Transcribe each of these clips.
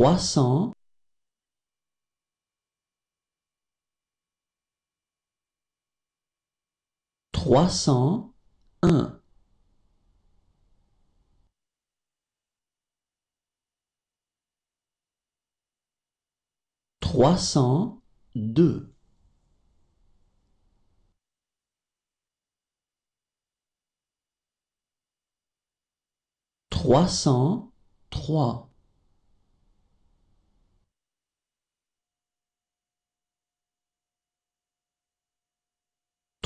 300 301 302 303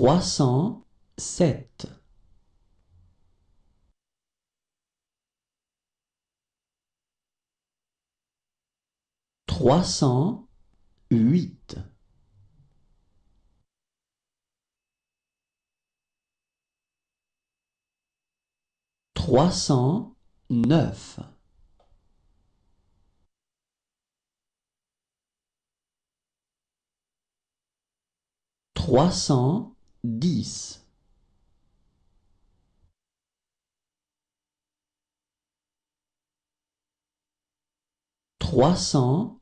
307 308 309 300, 10. 311.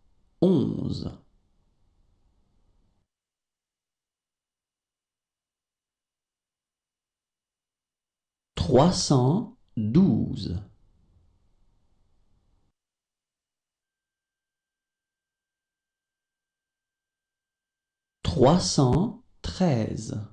312. 313.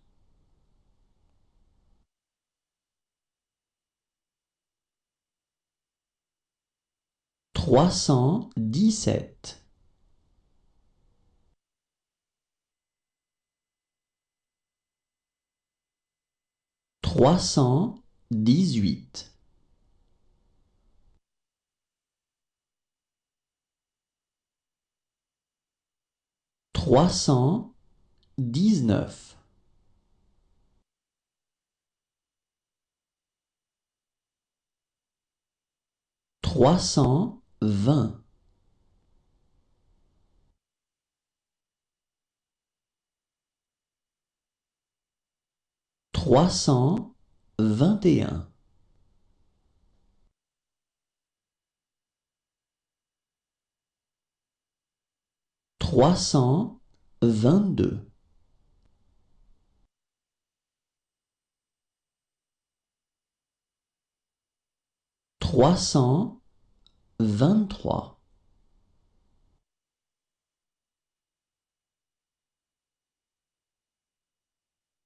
317 318 319 319 20 321 322 300 23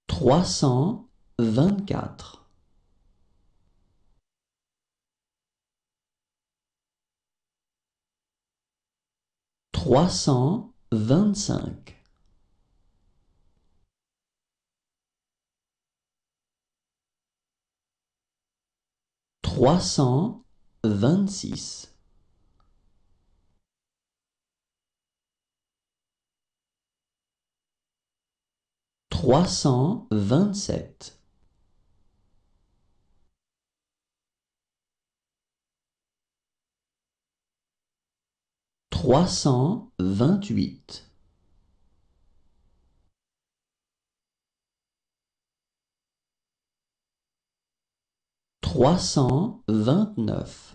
324 325 326 trois cent vingt-sept trois cent vingt-huit trois cent vingt-neuf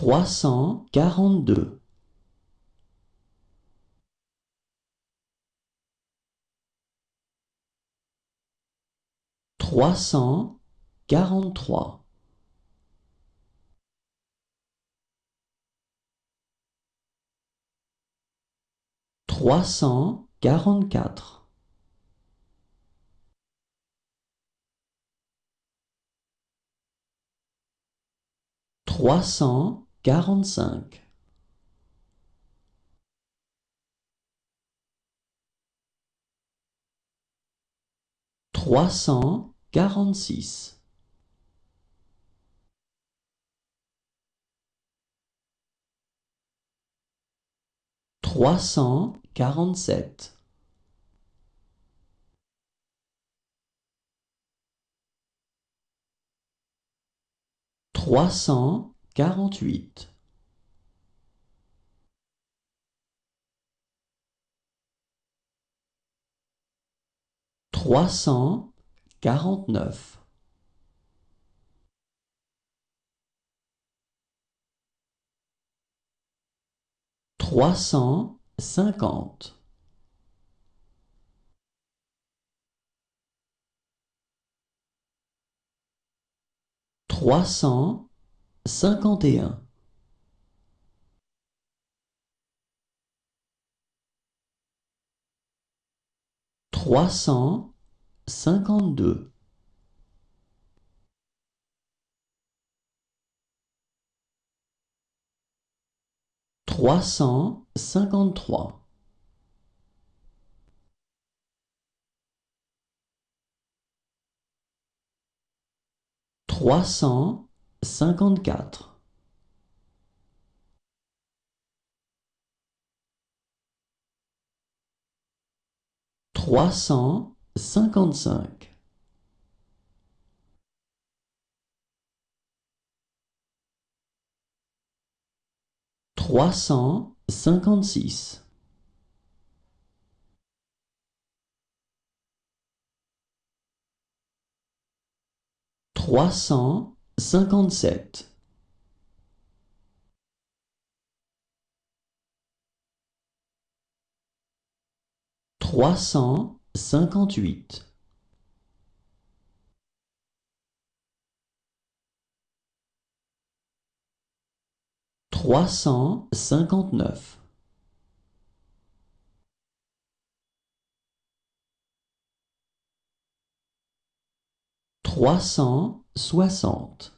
342 343 344 300 quarante-cinq trois cent quarante-six trois cent quarante-sept trois cent 48 349 350 300. 51 352 353 300. 54 355 356 300. 57 358 359 359 soixante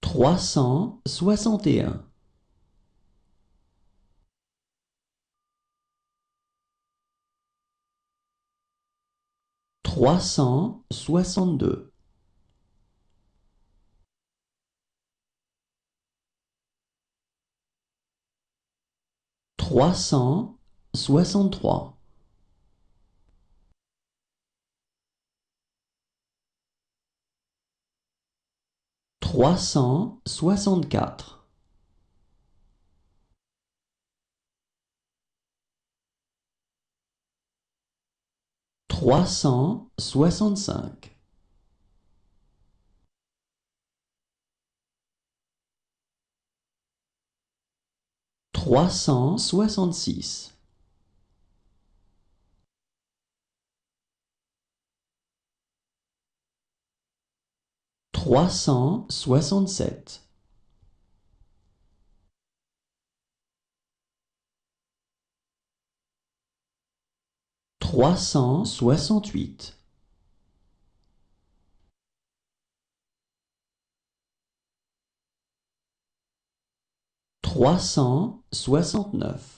trois cent soixante et un trois cent soixante-deux trois cent 63 364 365 366 trois cent soixante-sept. Trois cent soixante-huit. Trois cent soixante-neuf.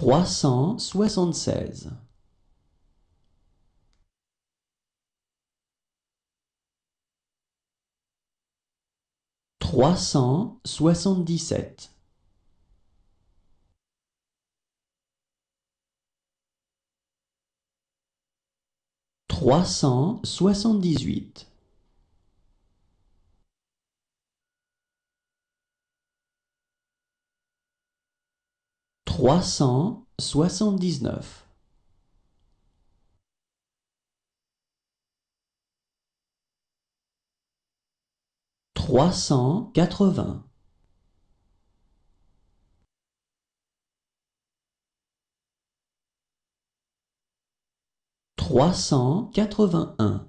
trois cent soixante-seize. Trois cent soixante-dix-sept. Trois cent soixante-dix-huit. trois cent soixante-dix-neuf. Trois cent quatre Trois cent quatre-vingt-un.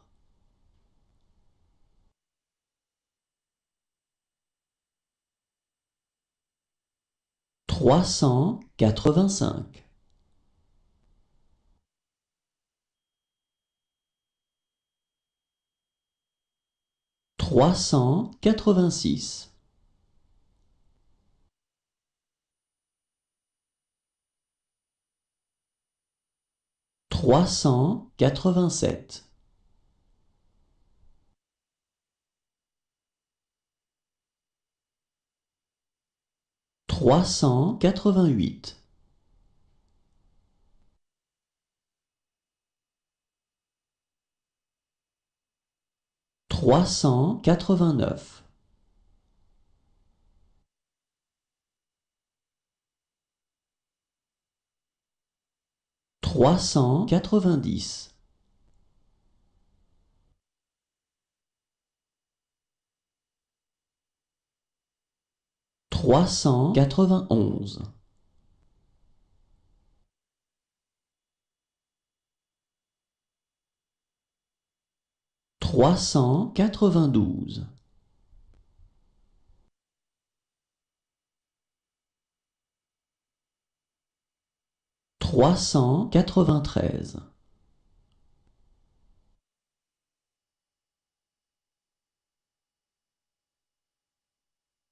trois cent quatre-vingt-cinq. Trois cent quatre-vingt-six. Trois cent quatre-vingt-sept. trois cent quatre-vingt-huit. Trois cent quatre-vingt-neuf. Trois cent quatre-vingt-dix. trois cent quatre-vingt-onze. trois cent quatre-vingt-douze. trois cent quatre-vingt-treize.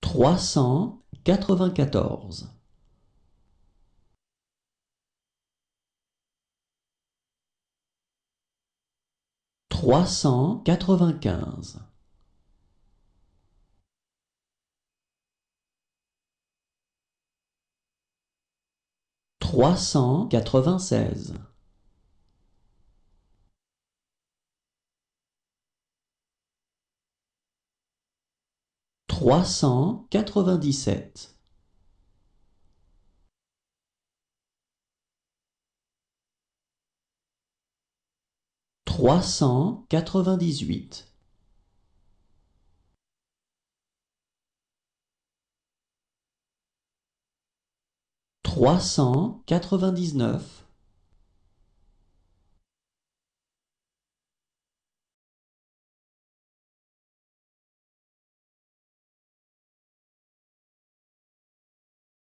trois cent quatre-vingt-quatorze trois cent quatre-vingt-quinze trois cent quatre-vingt-seize trois cent quatre-vingt-dix-sept. trois cent quatre-vingt-dix-huit. Trois cent quatre-vingt-dix-neuf.